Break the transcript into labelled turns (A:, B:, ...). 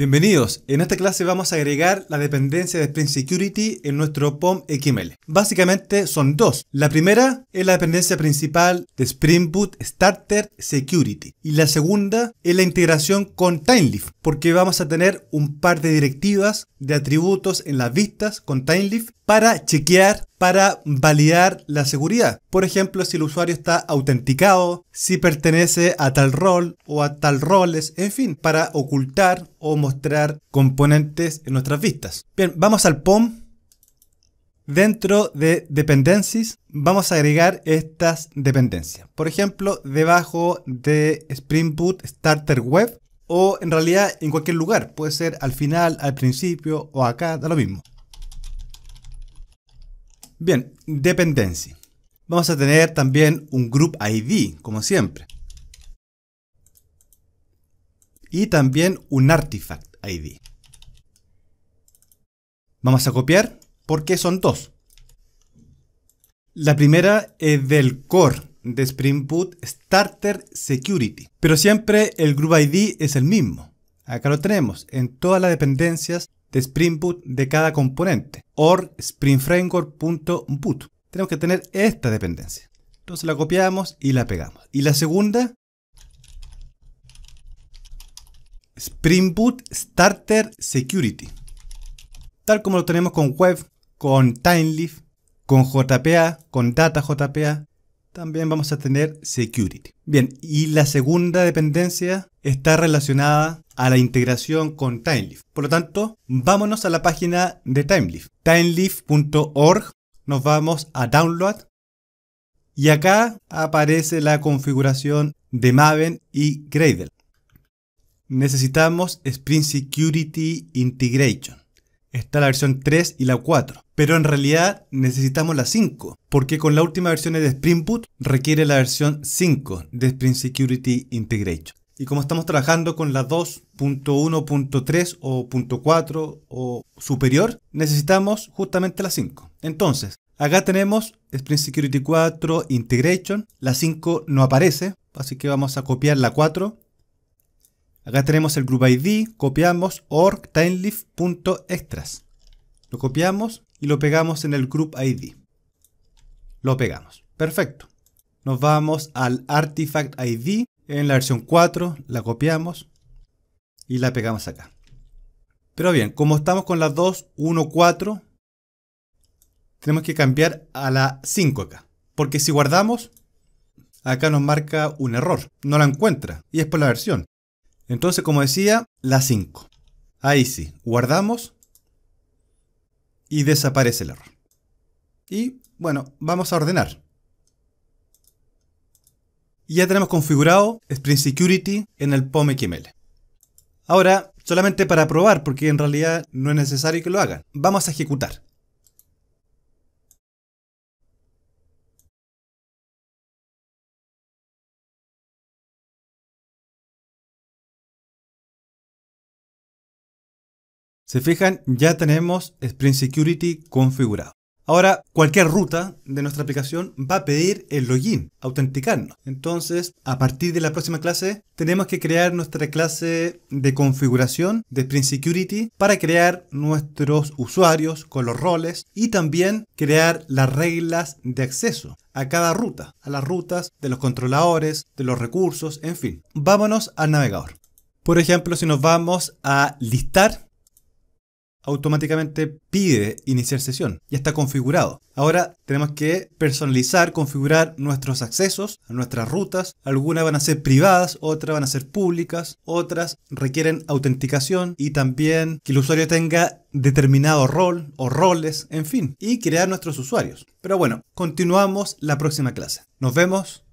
A: Bienvenidos. En esta clase vamos a agregar la dependencia de Spring Security en nuestro POM XML. Básicamente son dos. La primera es la dependencia principal de Spring Boot Starter Security y la segunda es la integración con Timelift, porque vamos a tener un par de directivas de atributos en las vistas con Timelift para chequear para validar la seguridad. Por ejemplo, si el usuario está autenticado, si pertenece a tal rol o a tal roles, en fin, para ocultar o mostrar componentes en nuestras vistas. Bien, vamos al POM. Dentro de Dependencies vamos a agregar estas dependencias. Por ejemplo, debajo de Spring Boot Starter Web o en realidad en cualquier lugar. Puede ser al final, al principio o acá, da lo mismo. Bien, dependencia. Vamos a tener también un group ID, como siempre. Y también un artifact ID. Vamos a copiar porque son dos. La primera es del core de Spring Boot Starter Security. Pero siempre el group ID es el mismo. Acá lo tenemos. En todas las dependencias de Spring Boot de cada componente, or springframework.boot. Tenemos que tener esta dependencia. Entonces la copiamos y la pegamos. Y la segunda, Spring Boot Starter Security. Tal como lo tenemos con Web, con TimeLeaf, con JPA, con Data JPA, también vamos a tener Security. Bien, y la segunda dependencia está relacionada a la integración con Timeleaf. Por lo tanto, vámonos a la página de Timeleaf. Timeleaf.org, nos vamos a Download y acá aparece la configuración de Maven y Gradle. Necesitamos Spring Security Integration. Está la versión 3 y la 4, pero en realidad necesitamos la 5, porque con la última versión de Spring Boot requiere la versión 5 de Spring Security Integration. Y como estamos trabajando con la 2.1.3 o .4 o superior, necesitamos justamente la 5. Entonces, acá tenemos Spring Security 4 Integration. La 5 no aparece, así que vamos a copiar la 4. Acá tenemos el group ID, copiamos org Lo copiamos y lo pegamos en el group ID. Lo pegamos. Perfecto. Nos vamos al artifact ID en la versión 4, la copiamos y la pegamos acá. Pero bien, como estamos con las 2, 1, 4, tenemos que cambiar a la 5 acá. Porque si guardamos, acá nos marca un error, no la encuentra y es por la versión. Entonces, como decía, la 5. Ahí sí, guardamos y desaparece el error. Y bueno, vamos a ordenar. Y ya tenemos configurado Spring Security en el POM XML. Ahora, solamente para probar, porque en realidad no es necesario que lo hagan, vamos a ejecutar. Se fijan, ya tenemos Spring Security configurado. Ahora, cualquier ruta de nuestra aplicación va a pedir el login, autenticarnos. Entonces, a partir de la próxima clase, tenemos que crear nuestra clase de configuración de Spring Security para crear nuestros usuarios con los roles y también crear las reglas de acceso a cada ruta, a las rutas de los controladores, de los recursos, en fin. Vámonos al navegador. Por ejemplo, si nos vamos a listar, automáticamente pide iniciar sesión. Ya está configurado. Ahora tenemos que personalizar, configurar nuestros accesos a nuestras rutas. Algunas van a ser privadas, otras van a ser públicas, otras requieren autenticación y también que el usuario tenga determinado rol o roles, en fin, y crear nuestros usuarios. Pero bueno, continuamos la próxima clase. Nos vemos.